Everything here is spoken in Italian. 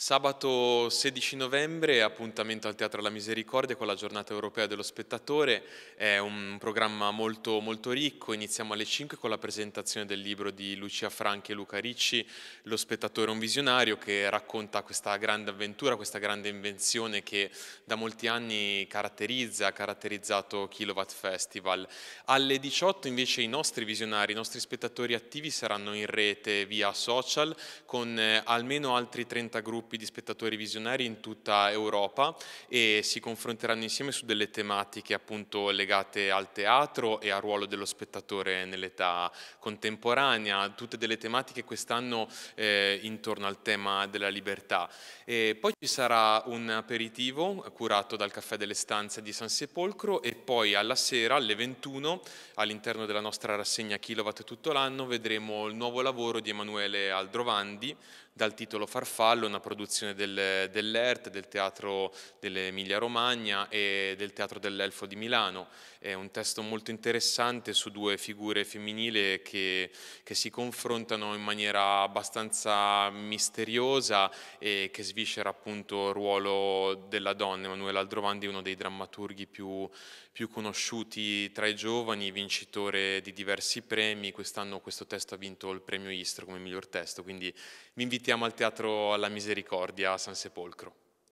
Sabato 16 novembre, appuntamento al Teatro alla Misericordia con la giornata europea dello spettatore, è un programma molto, molto ricco, iniziamo alle 5 con la presentazione del libro di Lucia Franchi e Luca Ricci, Lo spettatore un visionario, che racconta questa grande avventura, questa grande invenzione che da molti anni caratterizza, ha caratterizzato Kilowatt Festival. Alle 18 invece i nostri visionari, i nostri spettatori attivi saranno in rete via social con eh, almeno altri 30 gruppi gruppi di spettatori visionari in tutta Europa e si confronteranno insieme su delle tematiche appunto legate al teatro e al ruolo dello spettatore nell'età contemporanea, tutte delle tematiche quest'anno eh, intorno al tema della libertà. E poi ci sarà un aperitivo curato dal Caffè delle Stanze di San Sepolcro e poi alla sera alle 21 all'interno della nostra rassegna Kilowatt tutto l'anno vedremo il nuovo lavoro di Emanuele Aldrovandi dal titolo Farfallo, una produzione produzione del, dell'ERT, del Teatro dell'Emilia Romagna e del Teatro dell'Elfo di Milano. È un testo molto interessante su due figure femminili che, che si confrontano in maniera abbastanza misteriosa e che sviscera appunto il ruolo della donna. Emanuele Aldrovandi è uno dei drammaturghi più, più conosciuti tra i giovani, vincitore di diversi premi, quest'anno questo testo ha vinto il premio Istro come miglior testo, quindi vi invitiamo al Teatro alla Misericordia misericordia a San Sepolcro.